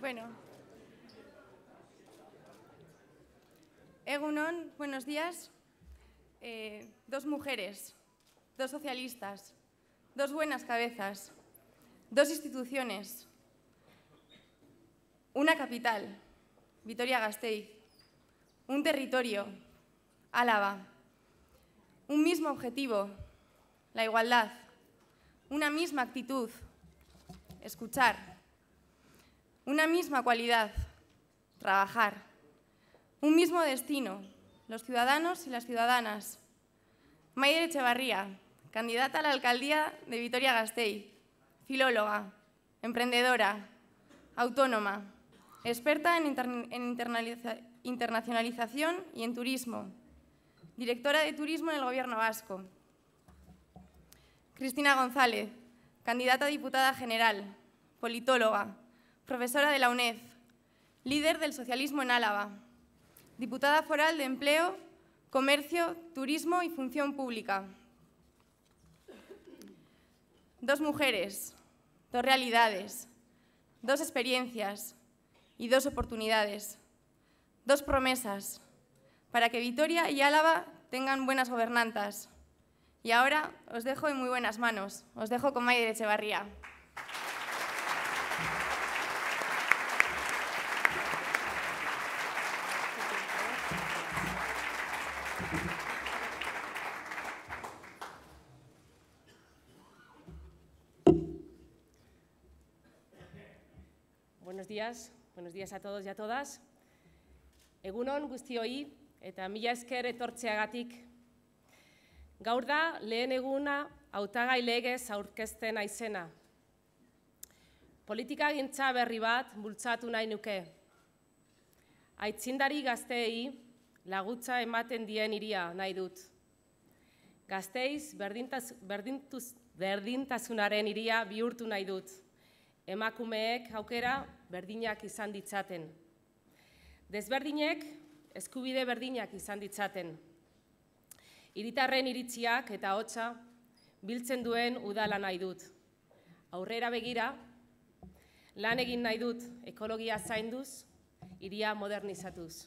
Bueno. Egunon, buenos días. Eh, dos mujeres, dos socialistas, dos buenas cabezas, dos instituciones, una capital, Vitoria-Gasteiz, un territorio, Álava, un mismo objetivo, la igualdad, una misma actitud, escuchar una misma cualidad, trabajar, un mismo destino, los ciudadanos y las ciudadanas. Mayer Echevarría, candidata a la alcaldía de Vitoria-Gasteiz, filóloga, emprendedora, autónoma, experta en, internacionalización y en turismo, directora de turismo en el Gobierno vasco. Cristina González, candidata a diputada general, politóloga, profesora de la UNED, líder del socialismo en Álava, diputada foral de Empleo, Comercio, Turismo y Función Pública. Dos mujeres, dos realidades, dos experiencias y dos oportunidades, dos promesas para que Vitoria y Álava tengan buenas gobernantas. Y ahora os dejo en muy buenas manos, os dejo con Maider Echevarría. días, buenos días a todos y a todas. Egunon guztioi eta mila esker etortzeagatik. Gaur da lehen eguna hautagai legez aurkezten aizena. Politika gintza berri bat bultzatu nahi nuke. Aitzindari gazteei lagutza ematen dien iria nahi dut. Gazteiz berdintasunaren iria bihurtu nahi dut. Emakumeek aukera berdinak izan ditzaten. Desberdinek, eskubide berdinak izan ditzaten. Iritarren iritziak eta hotza, biltzen duen udala nahi dut. Aurrera begira, lan egin nahi dut ekologia zainduz, iria modernizatuz.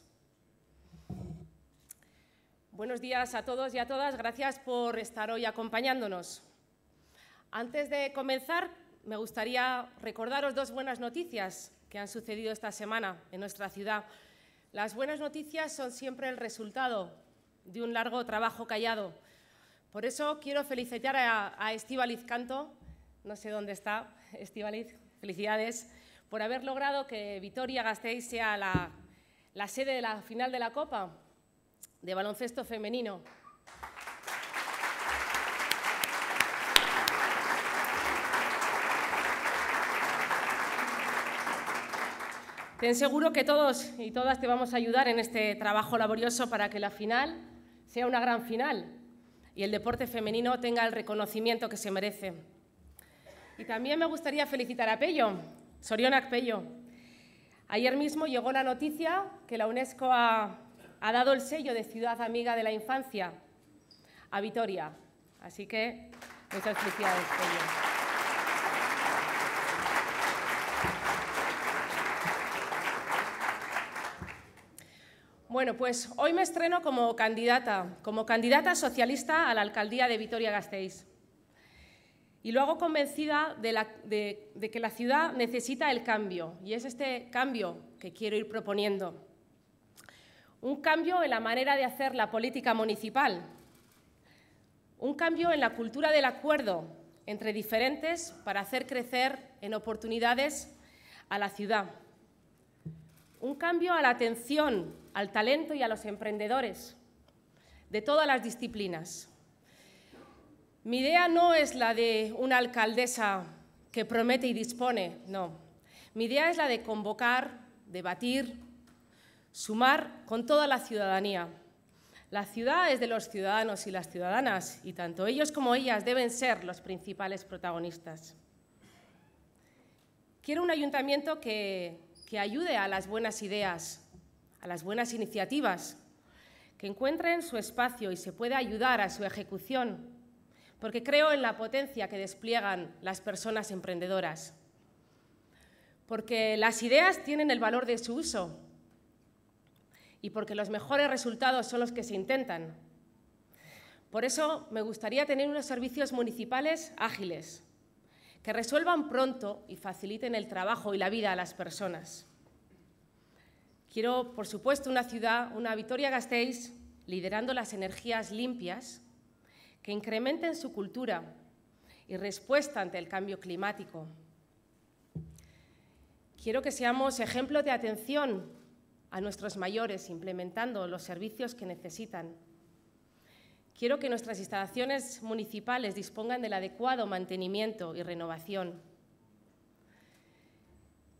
Buenos días a todos y a todas, gracias por estar hoy acompañándonos. Antes de comenzar, me gustaría recordaros dos buenas noticias que han sucedido esta semana en nuestra ciudad. Las buenas noticias son siempre el resultado de un largo trabajo callado. Por eso quiero felicitar a, Estivaliz Canto, no sé dónde está Estivaliz, felicidades, por haber logrado que Vitoria Gasteiz sea la, la sede de la final de la Copa de baloncesto femenino. Ten seguro que todos y todas te vamos a ayudar en este trabajo laborioso para que la final sea una gran final y el deporte femenino tenga el reconocimiento que se merece. Y también me gustaría felicitar a Pello, Soriona Pello. Ayer mismo llegó la noticia que la UNESCO ha, ha dado el sello de Ciudad Amiga de la Infancia a Vitoria. Así que muchas felicidades, Pello. Bueno, pues hoy me estreno como candidata, como candidata socialista a la alcaldía de Vitoria-Gasteiz. Y lo hago convencida de, de, que la ciudad necesita el cambio, y es este cambio que quiero ir proponiendo. Un cambio en la manera de hacer la política municipal, un cambio en la cultura del acuerdo entre diferentes para hacer crecer en oportunidades a la ciudad. Un cambio a la atención al talento y a los emprendedores de todas las disciplinas. Mi idea no es la de una alcaldesa que promete y dispone, no. Mi idea es la de convocar, debatir, sumar con toda la ciudadanía. La ciudad es de los ciudadanos y las ciudadanas, y tanto ellos como ellas deben ser los principales protagonistas. Quiero un ayuntamiento que, que ayude a las buenas ideas, a las buenas iniciativas, que encuentren su espacio y se pueda ayudar a su ejecución, porque creo en la potencia que despliegan las personas emprendedoras, porque las ideas tienen el valor de su uso y porque los mejores resultados son los que se intentan. Por eso me gustaría tener unos servicios municipales ágiles, que resuelvan pronto y faciliten el trabajo y la vida a las personas. Quiero, por supuesto, una ciudad, una Vitoria Gasteiz, liderando las energías limpias, que incrementen su cultura y respuesta ante el cambio climático. Quiero que seamos ejemplo de atención a nuestros mayores, implementando los servicios que necesitan. Quiero que nuestras instalaciones municipales dispongan del adecuado mantenimiento y renovación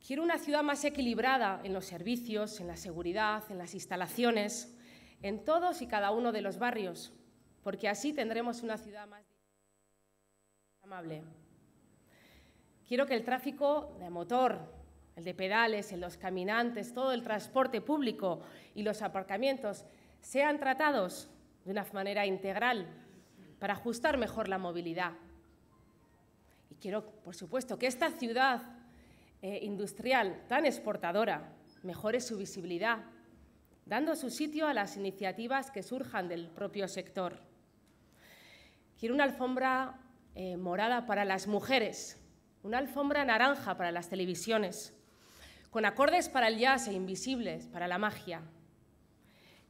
Quiero una ciudad más equilibrada en los servicios, en la seguridad, en las instalaciones, en todos y cada uno de los barrios, porque así tendremos una ciudad más amable. Quiero que el tráfico de motor, el de pedales, el de los caminantes, todo el transporte público y los aparcamientos sean tratados de una manera integral para ajustar mejor la movilidad. Y quiero, por supuesto, que esta ciudad eh, industrial tan exportadora mejore su visibilidad, dando su sitio a las iniciativas que surjan del propio sector. Quiero una alfombra eh, morada para las mujeres, una alfombra naranja para las televisiones, con acordes para el jazz e invisibles para la magia.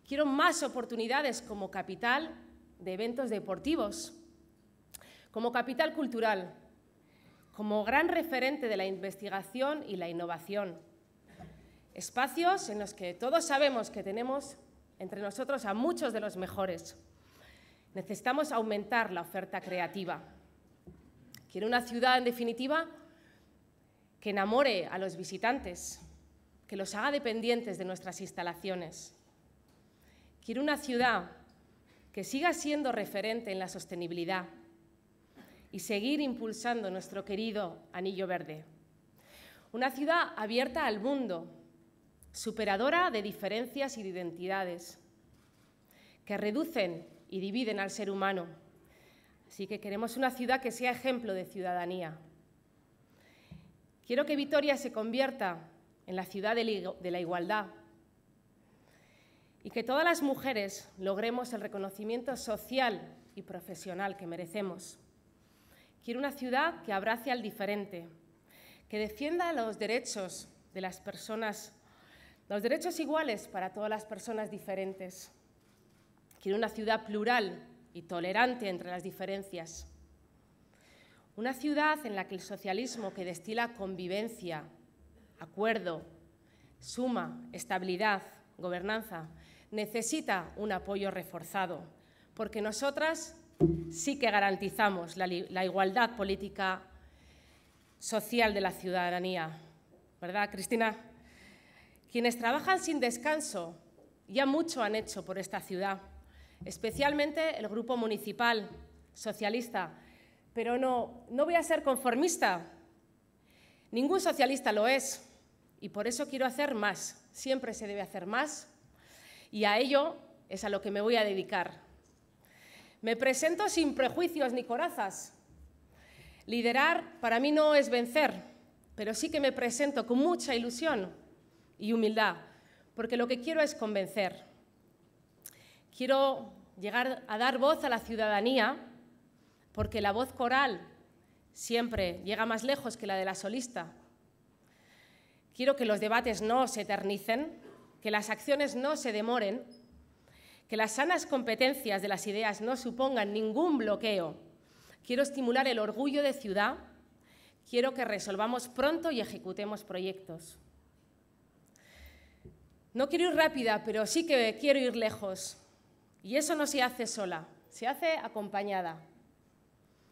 Quiero más oportunidades como capital de eventos deportivos, como capital cultural, como gran referente de la investigación y la innovación. Espacios en los que todos sabemos que tenemos entre nosotros a muchos de los mejores. Necesitamos aumentar la oferta creativa. Quiero una ciudad, en definitiva, que enamore a los visitantes, que los haga dependientes de nuestras instalaciones. Quiero una ciudad que siga siendo referente en la sostenibilidad, y seguir impulsando nuestro querido Anillo Verde. Una ciudad abierta al mundo, superadora de diferencias y de identidades, que reducen y dividen al ser humano. Así que queremos una ciudad que sea ejemplo de ciudadanía. Quiero que Vitoria se convierta en la ciudad de la igualdad y que todas las mujeres logremos el reconocimiento social y profesional que merecemos. Quiero una ciudad que abrace al diferente, que defienda los derechos de las personas, los derechos iguales para todas las personas diferentes. Quiero una ciudad plural y tolerante entre las diferencias. Una ciudad en la que el socialismo que destila convivencia, acuerdo, suma, estabilidad, gobernanza, necesita un apoyo reforzado, porque nosotras sí que garantizamos la, igualdad política social de la ciudadanía. ¿Verdad, Cristina? Quienes trabajan sin descanso ya mucho han hecho por esta ciudad, especialmente el grupo municipal socialista. Pero no, no voy a ser conformista. Ningún socialista lo es y por eso quiero hacer más. Siempre se debe hacer más y a ello es a lo que me voy a dedicar. Me presento sin prejuicios ni corazas. Liderar para mí no es vencer, pero sí que me presento con mucha ilusión y humildad, porque lo que quiero es convencer. Quiero llegar a dar voz a la ciudadanía, porque la voz coral siempre llega más lejos que la de la solista. Quiero que los debates no se eternicen, que las acciones no se demoren que las sanas competencias de las ideas no supongan ningún bloqueo. Quiero estimular el orgullo de ciudad, quiero que resolvamos pronto y ejecutemos proyectos. No quiero ir rápida, pero sí que quiero ir lejos. Y eso no se hace sola, se hace acompañada.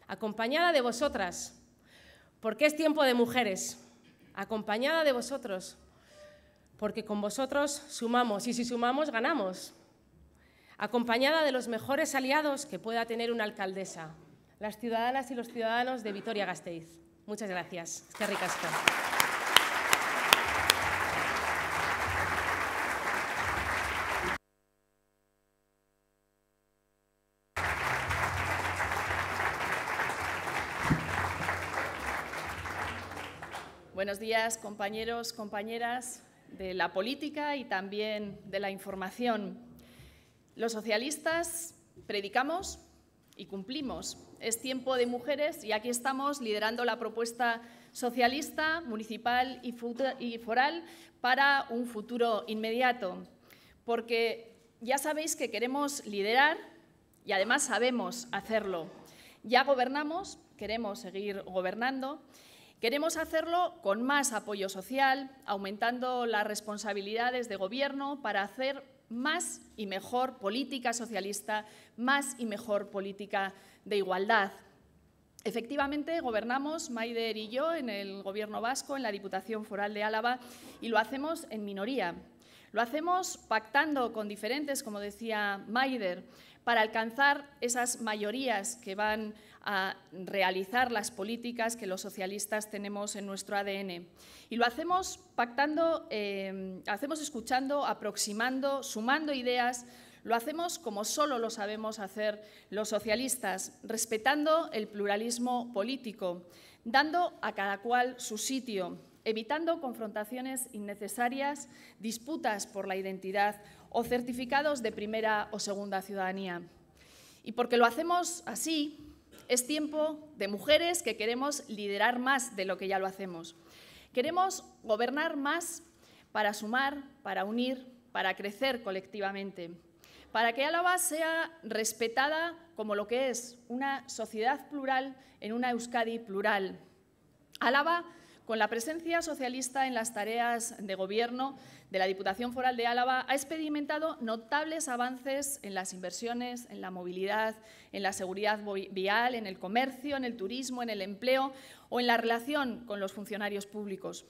Acompañada de vosotras, porque es tiempo de mujeres. Acompañada de vosotros, porque con vosotros sumamos y si sumamos ganamos acompañada de los mejores aliados que pueda tener una alcaldesa, las ciudadanas y los ciudadanos de Vitoria-Gasteiz. Muchas gracias. Qué está! Buenos días, compañeros, compañeras de la política y también de la información. Los socialistas predicamos y cumplimos. Es tiempo de mujeres y aquí estamos liderando la propuesta socialista, municipal y foral para un futuro inmediato. Porque ya sabéis que queremos liderar y además sabemos hacerlo. Ya gobernamos, queremos seguir gobernando. Queremos hacerlo con más apoyo social, aumentando las responsabilidades de gobierno para hacer más y mejor política socialista, más y mejor política de igualdad. Efectivamente, gobernamos, Maider y yo, en el Gobierno vasco, en la Diputación Foral de Álava, y lo hacemos en minoría. Lo hacemos pactando con diferentes, como decía Maider, para alcanzar esas mayorías que van a realizar las políticas que los socialistas tenemos en nuestro ADN. Y lo hacemos pactando, eh, hacemos escuchando, aproximando, sumando ideas, lo hacemos como solo lo sabemos hacer los socialistas, respetando el pluralismo político, dando a cada cual su sitio, evitando confrontaciones innecesarias, disputas por la identidad o certificados de primera o segunda ciudadanía. Y porque lo hacemos así, es tiempo de mujeres que queremos liderar más de lo que ya lo hacemos. Queremos gobernar más para sumar, para unir, para crecer colectivamente, para que Álava sea respetada como lo que es, una sociedad plural en una Euskadi plural. Álava con la presencia socialista en las tareas de gobierno de la Diputación Foral de Álava, ha experimentado notables avances en las inversiones, en la movilidad, en la seguridad vial, en el comercio, en el turismo, en el empleo o en la relación con los funcionarios públicos.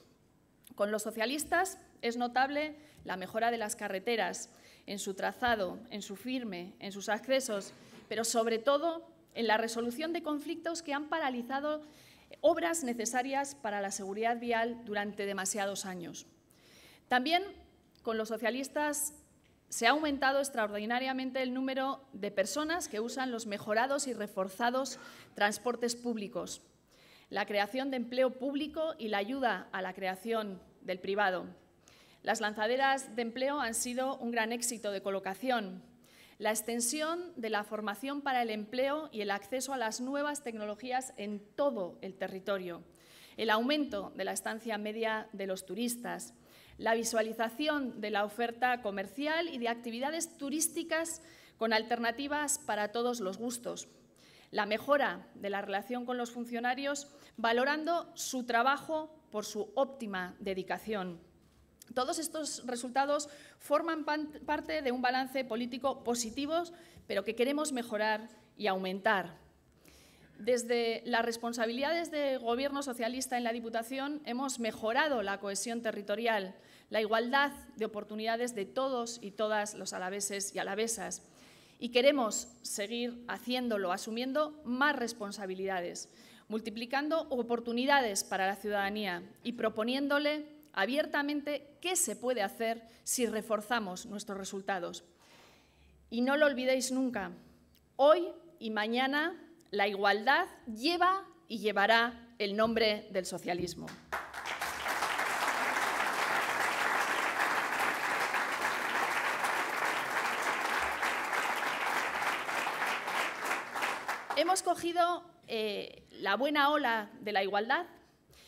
Con los socialistas es notable la mejora de las carreteras, en su trazado, en su firme, en sus accesos, pero sobre todo en la resolución de conflictos que han paralizado obras necesarias para la seguridad vial durante demasiados años. También con los socialistas se ha aumentado extraordinariamente el número de personas que usan los mejorados y reforzados transportes públicos, la creación de empleo público y la ayuda a la creación del privado. Las lanzaderas de empleo han sido un gran éxito de colocación, la extensión de la formación para el empleo y el acceso a las nuevas tecnologías en todo el territorio, el aumento de la estancia media de los turistas, la visualización de la oferta comercial y de actividades turísticas con alternativas para todos los gustos, la mejora de la relación con los funcionarios valorando su trabajo por su óptima dedicación todos estos resultados forman parte de un balance político positivo, pero que queremos mejorar y aumentar. Desde las responsabilidades del Gobierno socialista en la Diputación hemos mejorado la cohesión territorial, la igualdad de oportunidades de todos y todas los alaveses y alavesas. Y queremos seguir haciéndolo, asumiendo más responsabilidades, multiplicando oportunidades para la ciudadanía y proponiéndole abiertamente qué se puede hacer si reforzamos nuestros resultados. Y no lo olvidéis nunca, hoy y mañana la igualdad lleva y llevará el nombre del socialismo. Hemos cogido eh, la buena ola de la igualdad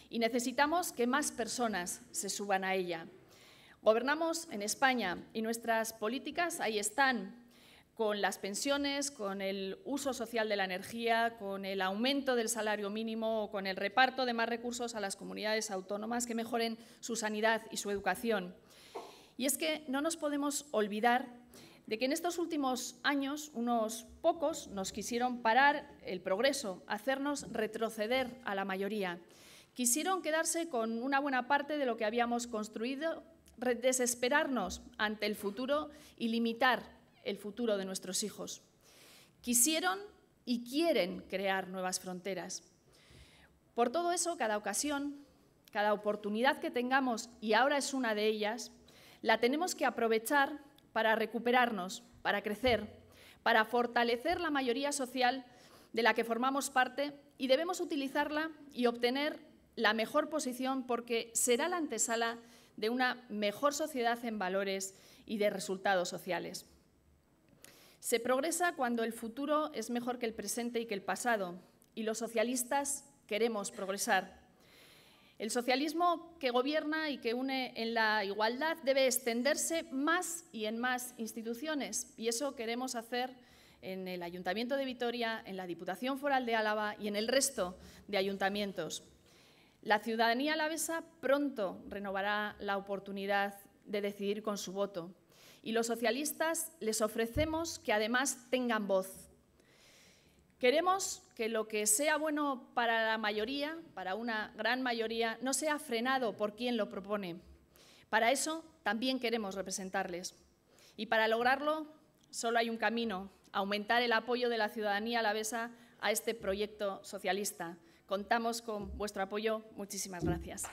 y necesitamos que más personas se suban a ella. Gobernamos en España y nuestras políticas ahí están, con las pensiones, con el uso social de la energía, con el aumento del salario mínimo o con el reparto de más recursos a las comunidades autónomas que mejoren su sanidad y su educación. Y es que no nos podemos olvidar de que en estos últimos años unos pocos nos quisieron parar el progreso, hacernos retroceder a la mayoría. Quisieron quedarse con una buena parte de lo que habíamos construido, desesperarnos ante el futuro y limitar el futuro de nuestros hijos. Quisieron y quieren crear nuevas fronteras. Por todo eso, cada ocasión, cada oportunidad que tengamos, y ahora es una de ellas, la tenemos que aprovechar para recuperarnos, para crecer, para fortalecer la mayoría social de la que formamos parte y debemos utilizarla y obtener la mejor posición porque será la antesala de una mejor sociedad en valores y de resultados sociales. Se progresa cuando el futuro es mejor que el presente y que el pasado, y los socialistas queremos progresar. El socialismo que gobierna y que une en la igualdad debe extenderse más y en más instituciones, y eso queremos hacer en el Ayuntamiento de Vitoria, en la Diputación Foral de Álava y en el resto de ayuntamientos. La ciudadanía alavesa pronto renovará la oportunidad de decidir con su voto y los socialistas les ofrecemos que además tengan voz. Queremos que lo que sea bueno para la mayoría, para una gran mayoría, no sea frenado por quien lo propone. Para eso también queremos representarles. Y para lograrlo solo hay un camino, aumentar el apoyo de la ciudadanía alavesa a este proyecto socialista. Contamos con vuestro apoyo. Muchísimas gracias.